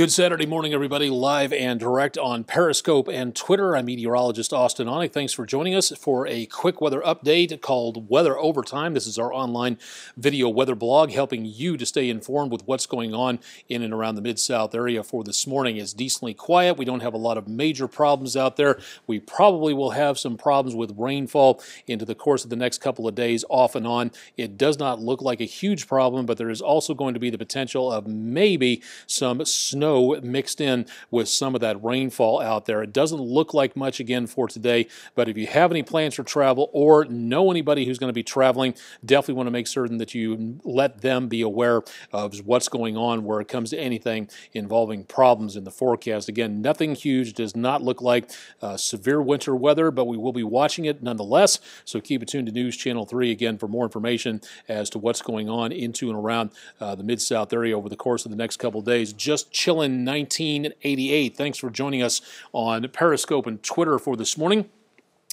Good Saturday morning, everybody, live and direct on Periscope and Twitter. I'm meteorologist Austin Onick. Thanks for joining us for a quick weather update called Weather Overtime. This is our online video weather blog helping you to stay informed with what's going on in and around the Mid South area for this morning. It's decently quiet. We don't have a lot of major problems out there. We probably will have some problems with rainfall into the course of the next couple of days, off and on. It does not look like a huge problem, but there is also going to be the potential of maybe some snow snow mixed in with some of that rainfall out there. It doesn't look like much again for today, but if you have any plans for travel or know anybody who's going to be traveling, definitely want to make certain that you let them be aware of what's going on where it comes to anything involving problems in the forecast. Again, nothing huge. Does not look like uh, severe winter weather, but we will be watching it nonetheless. So keep it tuned to News Channel 3 again for more information as to what's going on into and around uh, the Mid South area over the course of the next couple days. Just chilling in 1988 Thanks for joining us on Periscope and Twitter for this morning.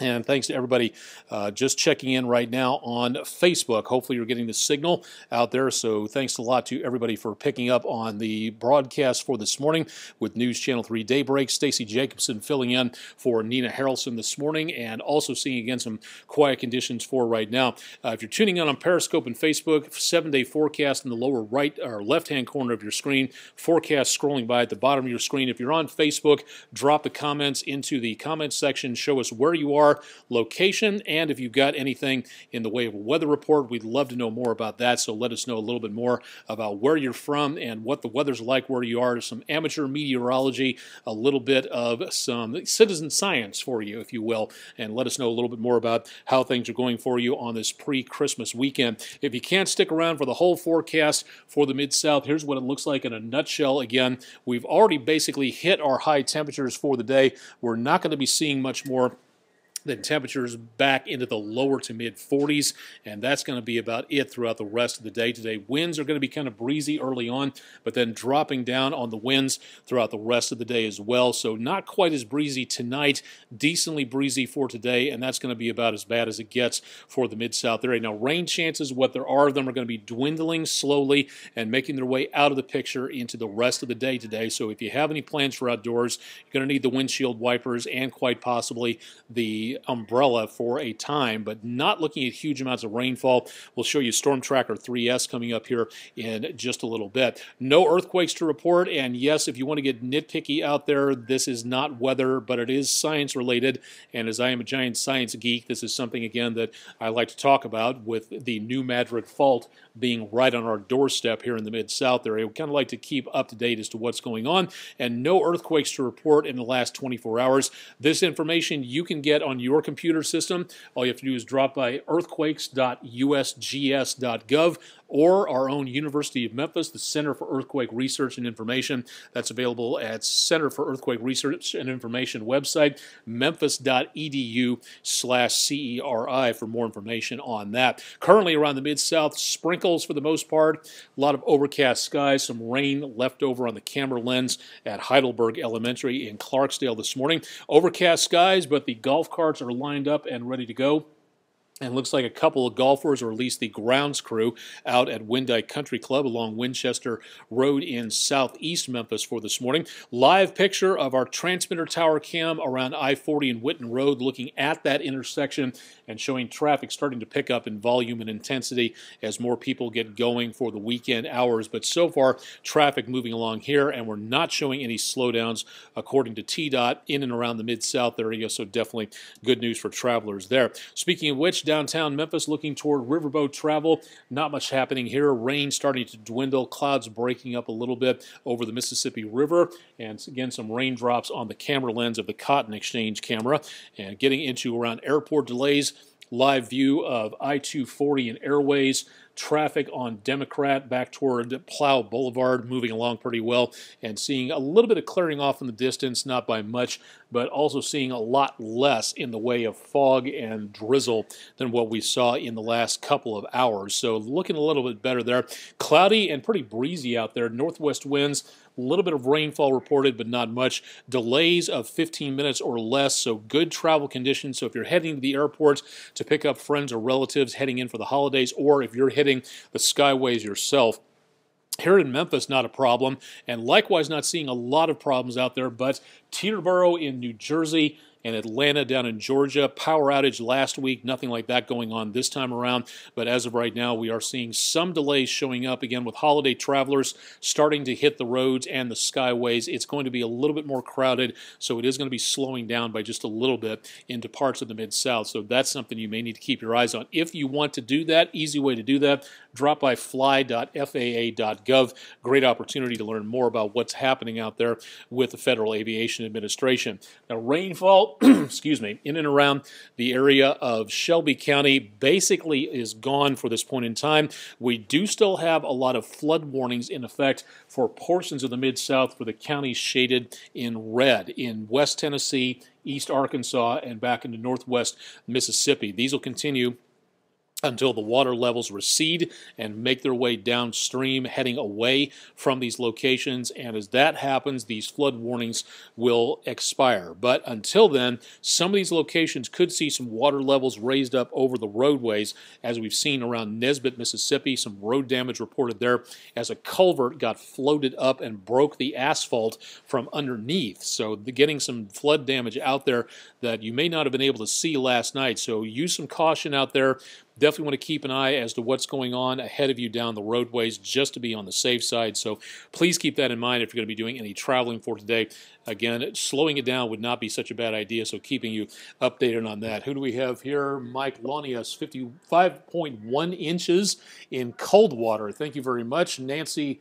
And thanks to everybody uh, just checking in right now on Facebook. Hopefully, you're getting the signal out there. So, thanks a lot to everybody for picking up on the broadcast for this morning with News Channel 3 Daybreak. Stacy Jacobson filling in for Nina Harrelson this morning, and also seeing again some quiet conditions for right now. Uh, if you're tuning in on Periscope and Facebook, seven day forecast in the lower right or left hand corner of your screen, forecast scrolling by at the bottom of your screen. If you're on Facebook, drop the comments into the comments section. Show us where you are location, and if you've got anything in the way of a weather report, we'd love to know more about that. So let us know a little bit more about where you're from and what the weather's like where you are. Some amateur meteorology, a little bit of some citizen science for you, if you will, and let us know a little bit more about how things are going for you on this pre-Christmas weekend. If you can't stick around for the whole forecast for the Mid-South, here's what it looks like in a nutshell. Again, we've already basically hit our high temperatures for the day. We're not going to be seeing much more then temperatures back into the lower to mid 40s, and that's going to be about it throughout the rest of the day today. Winds are going to be kind of breezy early on, but then dropping down on the winds throughout the rest of the day as well. So not quite as breezy tonight, decently breezy for today, and that's going to be about as bad as it gets for the Mid-South area. Now, rain chances, what there are of them, are going to be dwindling slowly and making their way out of the picture into the rest of the day today. So if you have any plans for outdoors, you're going to need the windshield wipers and quite possibly the umbrella for a time, but not looking at huge amounts of rainfall. We'll show you Storm Tracker 3S coming up here in just a little bit. No earthquakes to report, and yes, if you want to get nitpicky out there, this is not weather, but it is science related. And as I am a giant science geek, this is something, again, that I like to talk about with the New Madrid Fault being right on our doorstep here in the Mid South area. We kind of like to keep up to date as to what's going on, and no earthquakes to report in the last 24 hours. This information you can get on your computer system. All you have to do is drop by earthquakes.usgs.gov or our own University of Memphis, the Center for Earthquake Research and Information. That's available at Center for Earthquake Research and Information website, memphis.edu slash CERI for more information on that. Currently around the Mid-South, sprinkles for the most part, a lot of overcast skies, some rain left over on the camera lens at Heidelberg Elementary in Clarksdale this morning. Overcast skies, but the golf carts are lined up and ready to go and looks like a couple of golfers, or at least the grounds crew, out at Windyke Country Club along Winchester Road in southeast Memphis for this morning. Live picture of our transmitter tower cam around I-40 and Witten Road looking at that intersection and showing traffic starting to pick up in volume and intensity as more people get going for the weekend hours. But so far, traffic moving along here, and we're not showing any slowdowns according to TDOT in and around the Mid-South area, so definitely good news for travelers there. Speaking of which, downtown Memphis looking toward riverboat travel. Not much happening here. Rain starting to dwindle, clouds breaking up a little bit over the Mississippi River, and again, some raindrops on the camera lens of the Cotton Exchange camera. And getting into around airport delays, live view of I 240 and airways traffic on Democrat back toward Plow Boulevard moving along pretty well and seeing a little bit of clearing off in the distance, not by much, but also seeing a lot less in the way of fog and drizzle than what we saw in the last couple of hours. So looking a little bit better there. Cloudy and pretty breezy out there. Northwest winds a little bit of rainfall reported, but not much. Delays of 15 minutes or less, so good travel conditions. So if you're heading to the airport to pick up friends or relatives heading in for the holidays, or if you're hitting the skyways yourself, here in Memphis, not a problem, and likewise not seeing a lot of problems out there, but Teterboro in New Jersey, and Atlanta down in Georgia. Power outage last week, nothing like that going on this time around. But as of right now, we are seeing some delays showing up again with holiday travelers starting to hit the roads and the skyways. It's going to be a little bit more crowded, so it is going to be slowing down by just a little bit into parts of the Mid South. So that's something you may need to keep your eyes on. If you want to do that, easy way to do that, drop by fly.faa.gov. Great opportunity to learn more about what's happening out there with the Federal Aviation Administration. Now, rainfall, excuse me, in and around the area of Shelby County basically is gone for this point in time. We do still have a lot of flood warnings in effect for portions of the Mid-South for the counties shaded in red in West Tennessee, East Arkansas, and back into Northwest Mississippi. These will continue until the water levels recede and make their way downstream, heading away from these locations. And as that happens, these flood warnings will expire. But until then, some of these locations could see some water levels raised up over the roadways, as we've seen around Nesbitt, Mississippi, some road damage reported there as a culvert got floated up and broke the asphalt from underneath. So, getting some flood damage out there that you may not have been able to see last night. So, use some caution out there definitely want to keep an eye as to what's going on ahead of you down the roadways just to be on the safe side. So please keep that in mind if you're going to be doing any traveling for today. Again, slowing it down would not be such a bad idea, so keeping you updated on that. Who do we have here? Mike Lonius, 55.1 inches in cold water. Thank you very much. Nancy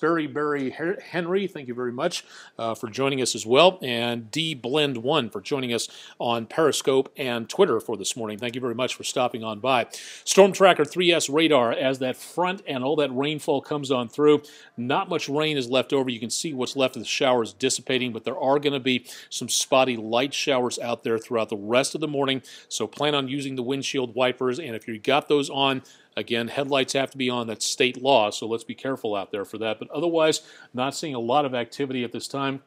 Berry Henry, thank you very much uh, for joining us as well, and D Blend One for joining us on Periscope and Twitter for this morning. Thank you very much for stopping on by. Storm Tracker 3S radar as that front and all that rainfall comes on through. Not much rain is left over. You can see what's left of the showers dissipating, but there are going to be some spotty light showers out there throughout the rest of the morning. So plan on using the windshield wipers, and if you got those on. Again, headlights have to be on. That's state law, so let's be careful out there for that. But otherwise, not seeing a lot of activity at this time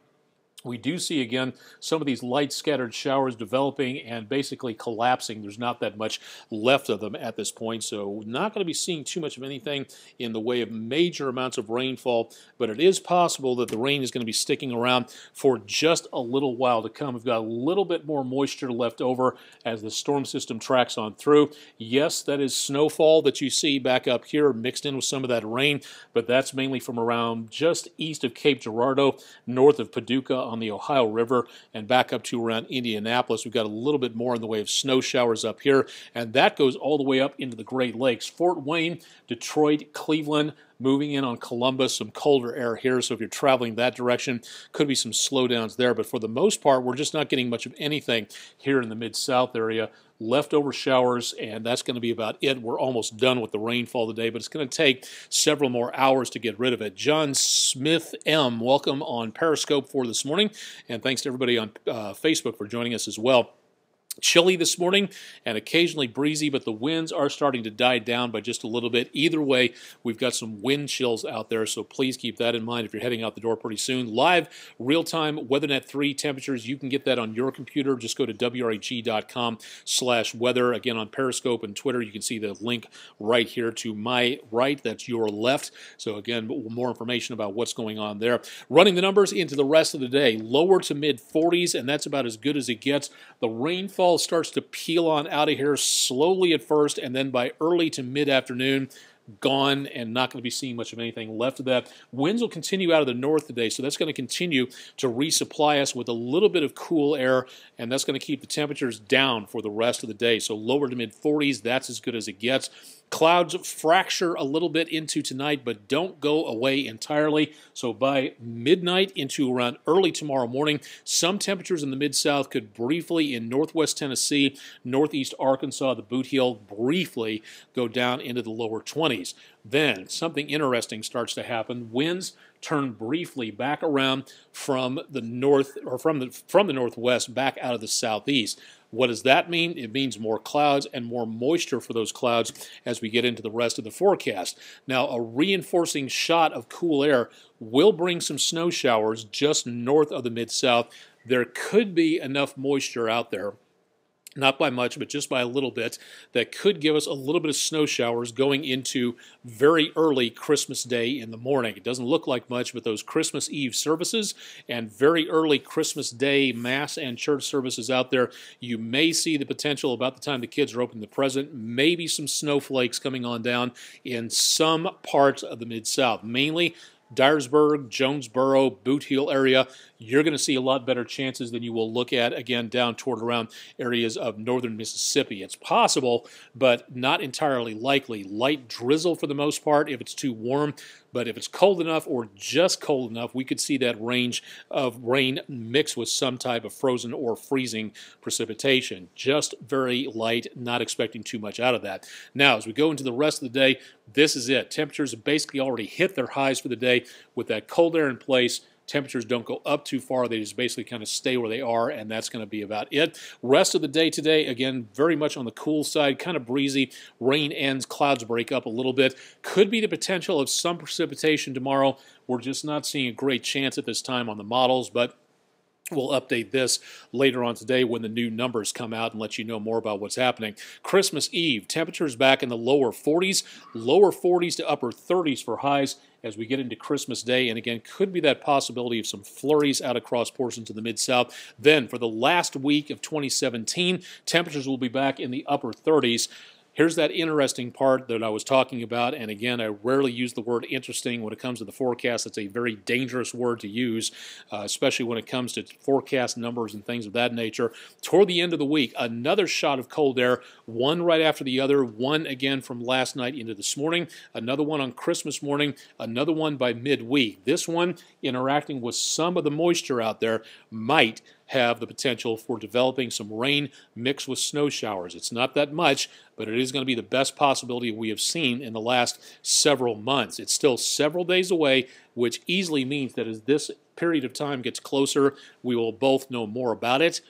we do see again some of these light scattered showers developing and basically collapsing. There's not that much left of them at this point, so not going to be seeing too much of anything in the way of major amounts of rainfall, but it is possible that the rain is going to be sticking around for just a little while to come. We've got a little bit more moisture left over as the storm system tracks on through. Yes, that is snowfall that you see back up here mixed in with some of that rain, but that's mainly from around just east of Cape Girardeau, north of Paducah on the Ohio River and back up to around Indianapolis. We've got a little bit more in the way of snow showers up here, and that goes all the way up into the Great Lakes. Fort Wayne, Detroit, Cleveland, moving in on Columbus, some colder air here. So if you're traveling that direction, could be some slowdowns there. But for the most part, we're just not getting much of anything here in the mid south area leftover showers, and that's going to be about it. We're almost done with the rainfall today, but it's going to take several more hours to get rid of it. John Smith M, welcome on Periscope for this morning, and thanks to everybody on uh, Facebook for joining us as well chilly this morning and occasionally breezy, but the winds are starting to die down by just a little bit. Either way, we've got some wind chills out there, so please keep that in mind if you're heading out the door pretty soon. Live, real time WeatherNet 3 temperatures. You can get that on your computer. Just go to wregcom slash weather. Again, on Periscope and Twitter, you can see the link right here to my right. That's your left. So, again, more information about what's going on there. Running the numbers into the rest of the day, lower to mid 40s, and that's about as good as it gets. The rainfall all starts to peel on out of here slowly at first, and then by early to mid afternoon, gone and not going to be seeing much of anything left of that. Winds will continue out of the north today, so that's going to continue to resupply us with a little bit of cool air, and that's going to keep the temperatures down for the rest of the day. So lower to mid 40s, that's as good as it gets. Clouds fracture a little bit into tonight, but don't go away entirely. So by midnight into around early tomorrow morning, some temperatures in the mid south could briefly in northwest Tennessee, northeast Arkansas, the boot heel briefly go down into the lower 20s. Then something interesting starts to happen. Winds turn briefly back around from the north or from the from the northwest back out of the southeast. What does that mean? It means more clouds and more moisture for those clouds as we get into the rest of the forecast. Now, a reinforcing shot of cool air will bring some snow showers just north of the Mid South. There could be enough moisture out there not by much, but just by a little bit, that could give us a little bit of snow showers going into very early Christmas Day in the morning. It doesn't look like much, but those Christmas Eve services and very early Christmas Day Mass and church services out there, you may see the potential about the time the kids are opening the present, maybe some snowflakes coming on down in some parts of the Mid South, mainly Dyersburg, Jonesboro, Boot Heel area, you're going to see a lot better chances than you will look at again down toward around areas of northern Mississippi. It's possible, but not entirely likely. Light drizzle for the most part if it's too warm. But if it's cold enough or just cold enough, we could see that range of rain mixed with some type of frozen or freezing precipitation. Just very light, not expecting too much out of that. Now, as we go into the rest of the day, this is it. Temperatures basically already hit their highs for the day with that cold air in place Temperatures don't go up too far. They just basically kind of stay where they are, and that's going to be about it. Rest of the day today, again, very much on the cool side, kind of breezy. Rain ends, clouds break up a little bit. Could be the potential of some precipitation tomorrow. We're just not seeing a great chance at this time on the models, but We'll update this later on today when the new numbers come out and let you know more about what's happening. Christmas Eve, temperatures back in the lower 40s, lower 40s to upper 30s for highs, as we get into Christmas Day. And again, could be that possibility of some flurries out across portions of the Mid South. Then, for the last week of 2017, temperatures will be back in the upper 30s. Here's that interesting part that I was talking about, and again, I rarely use the word interesting when it comes to the forecast. It's a very dangerous word to use, uh, especially when it comes to forecast numbers and things of that nature. Toward the end of the week, another shot of cold air, one right after the other, one again from last night into this morning, another one on Christmas morning, another one by midweek. This one interacting with some of the moisture out there might have the potential for developing some rain mixed with snow showers. It's not that much, but it is going to be the best possibility we have seen in the last several months. It's still several days away, which easily means that as this period of time gets closer, we will both know more about it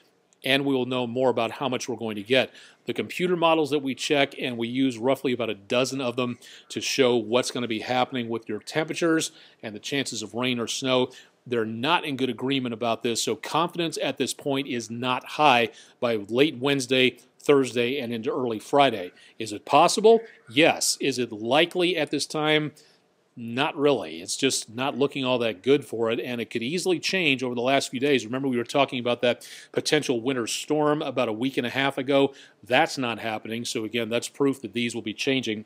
and we will know more about how much we're going to get. The computer models that we check, and we use roughly about a dozen of them to show what's going to be happening with your temperatures and the chances of rain or snow. They're not in good agreement about this, so confidence at this point is not high by late Wednesday, Thursday, and into early Friday. Is it possible? Yes. Is it likely at this time? Not really. It's just not looking all that good for it, and it could easily change over the last few days. Remember, we were talking about that potential winter storm about a week and a half ago. That's not happening. So, again, that's proof that these will be changing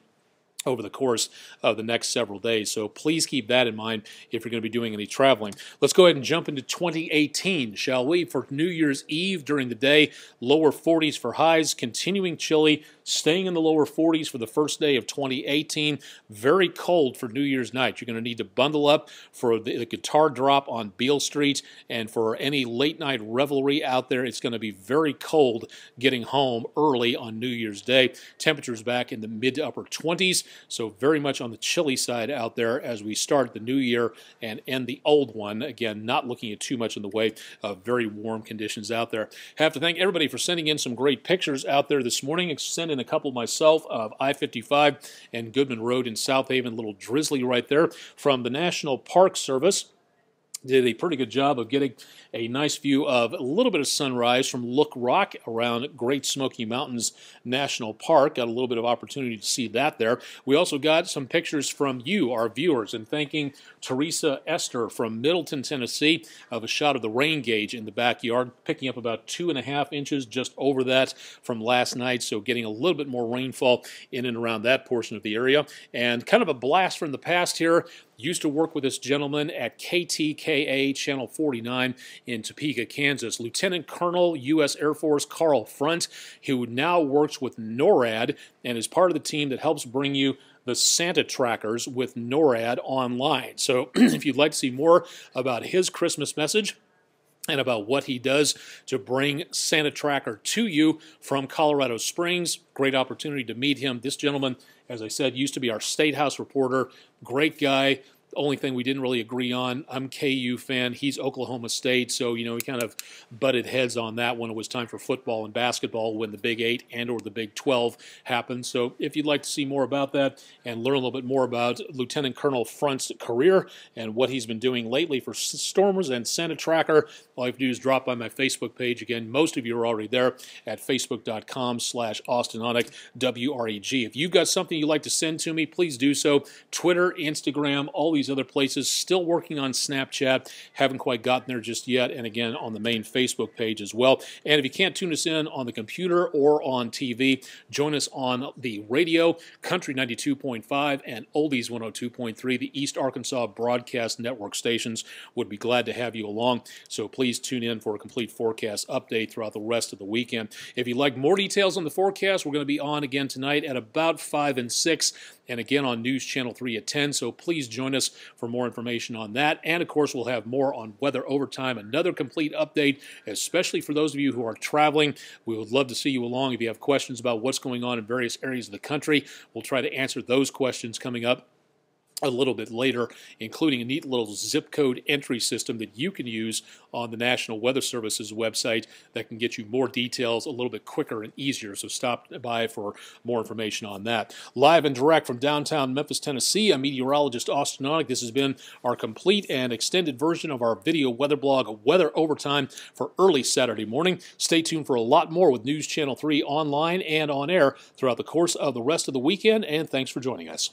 over the course of the next several days. So please keep that in mind if you're going to be doing any traveling. Let's go ahead and jump into 2018, shall we? For New Year's Eve during the day, lower 40s for highs, continuing chilly, staying in the lower 40s for the first day of 2018. Very cold for New Year's night. You're going to need to bundle up for the, the guitar drop on Beale Street and for any late night revelry out there. It's going to be very cold getting home early on New Year's Day. Temperatures back in the mid to upper 20s. So very much on the chilly side out there as we start the new year and end the old one. Again, not looking at too much in the way of very warm conditions out there. Have to thank everybody for sending in some great pictures out there this morning. I sent in a couple myself of I-55 and Goodman Road in South Haven. A little drizzly right there from the National Park Service did a pretty good job of getting a nice view of a little bit of sunrise from Look Rock around Great Smoky Mountains National Park. Got a little bit of opportunity to see that there. We also got some pictures from you, our viewers, and thanking Teresa Esther from Middleton, Tennessee, of a shot of the rain gauge in the backyard, picking up about two and a half inches just over that from last night. So getting a little bit more rainfall in and around that portion of the area. And kind of a blast from the past here used to work with this gentleman at KTKA Channel 49 in Topeka, Kansas. Lieutenant Colonel U.S. Air Force Carl Front, who now works with NORAD and is part of the team that helps bring you the Santa trackers with NORAD online. So if you'd like to see more about his Christmas message, and about what he does to bring Santa Tracker to you from Colorado Springs. Great opportunity to meet him. This gentleman, as I said, used to be our State House reporter. Great guy, the only thing we didn't really agree on, I'm KU fan, he's Oklahoma State, so you know we kind of butted heads on that when it was time for football and basketball when the Big 8 and or the Big 12 happened. So if you'd like to see more about that and learn a little bit more about Lieutenant Colonel Front's career and what he's been doing lately for Stormers and Santa Tracker, all you have to do is drop by my Facebook page. Again, most of you are already there at facebook.com slash austinonic, W-R-E-G. If you've got something you'd like to send to me, please do so. Twitter, Instagram, all these these other places. Still working on Snapchat. Haven't quite gotten there just yet. And again, on the main Facebook page as well. And if you can't tune us in on the computer or on TV, join us on the radio, Country 92.5 and Oldies 102.3, the East Arkansas Broadcast Network stations. Would be glad to have you along. So please tune in for a complete forecast update throughout the rest of the weekend. If you'd like more details on the forecast, we're going to be on again tonight at about 5 and 6 and again on News Channel 3 at 10. So please join us for more information on that. And of course, we'll have more on weather overtime, another complete update, especially for those of you who are traveling. We would love to see you along if you have questions about what's going on in various areas of the country. We'll try to answer those questions coming up a little bit later, including a neat little zip code entry system that you can use on the National Weather Service's website that can get you more details a little bit quicker and easier. So stop by for more information on that. Live and direct from downtown Memphis, Tennessee, I'm meteorologist Austin Onick. This has been our complete and extended version of our video weather blog, Weather Overtime, for early Saturday morning. Stay tuned for a lot more with News Channel 3 online and on air throughout the course of the rest of the weekend, and thanks for joining us.